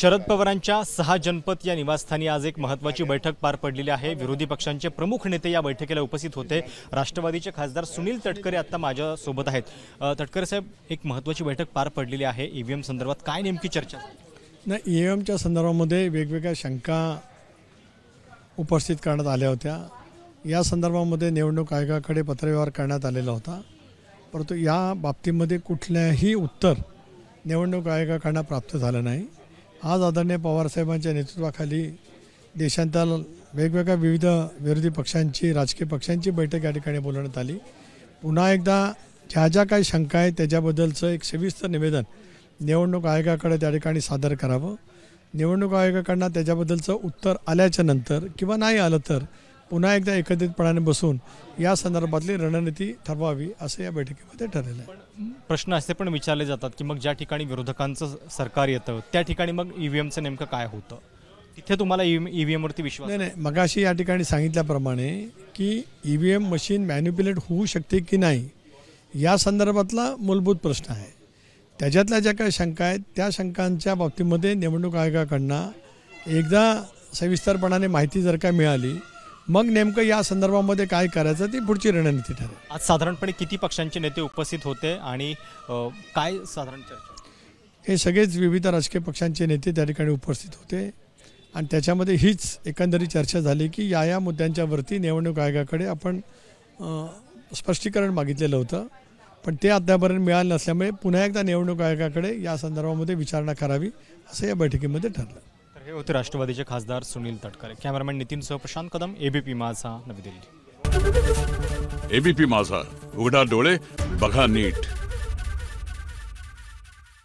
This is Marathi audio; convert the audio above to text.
शरद पवारांच्या सहा जनपद या निवासस्थानी आज एक महत्वाची बैठक पार पडलेली आहे विरोधी पक्षांचे प्रमुख नेते या बैठकीला उपस्थित होते राष्ट्रवादीचे खासदार सुनील तटकरे आता माझ्यासोबत आहेत तटकरे साहेब एक महत्वाची बैठक पार पडलेली आहे ईव्हीएम संदर्भात काय नेमकी चर्चा नाही ईव्हीएमच्या संदर्भामध्ये वेगवेगळ्या शंका उपस्थित करण्यात आल्या होत्या या संदर्भामध्ये निवडणूक आयोगाकडे पत्रव्यवहार करण्यात आलेला होता परंतु या बाबतीमध्ये कुठल्याही उत्तर निवडणूक आयोगाकडनं प्राप्त झालं नाही आज आदरणीय पवारसाहेबांच्या नेतृत्वाखाली देशांतल वेगवेगळ्या विविध विरोधी पक्षांची राजकीय पक्षांची बैठक या ठिकाणी बोलवण्यात आली पुन्हा एकदा ज्या ज्या काही शंका आहेत त्याच्याबद्दलचं एक सविस्तर निवेदन निवडणूक आयोगाकडे त्या ठिकाणी सादर करावं निवडणूक आयोगाकडनं त्याच्याबद्दलचं उत्तर आल्याच्या नंतर किंवा नाही आलं तर पुन्हा एकदा एकत्रितपणाने बसून या संदर्भातली रणनीती ठरवावी असं या बैठकीमध्ये ठरलेलं आहे प्रश्न असे पण विचारले जातात की मग ज्या ठिकाणी विरोधकांचं सरकार येतं त्या ठिकाणी मग ई e व्ही एमचं नेमकं काय होतं तिथे तुम्हाला ई e ई व्ही एमवरती e विश्वास नाही नाही मगाशी या ठिकाणी सांगितल्याप्रमाणे की E V M machine manipulate होऊ शकते की नाही या संदर्भातला मूलभूत प्रश्न आहे त्याच्यातल्या ज्या काही शंका आहेत त्या शंकांच्या बाबतीमध्ये निवडणूक आयोगाकडनं एकदा सविस्तरपणाने माहिती जर का मिळाली मग नेमकं या संदर्भामध्ये काय करायचं ती पुढची रणनीती ठरेल आज साधारणपणे किती पक्षांचे नेते उपस्थित होते आणि काय साधारण चर्चा हे सगळेच विविध राजकीय पक्षांचे नेते त्या ठिकाणी उपस्थित होते आणि त्याच्यामध्ये हीच एकंदरीत चर्चा झाली की या या मुद्द्यांच्यावरती निवडणूक आयोगाकडे आपण स्पष्टीकरण मागितलेलं होतं पण ते अद्यापर्यंत मिळालं नसल्यामुळे पुन्हा एकदा निवडणूक आयोगाकडे या संदर्भामध्ये विचारणा करावी असं या बैठकीमध्ये ठरलं हे होते राष्ट्रवादीचे खासदार सुनील तटकरे कॅमेरामॅन नितीन सह प्रशांत कदम एबीपी माझा नवी दिल्ली एबीपी माझा उघडा डोळे बघा नीट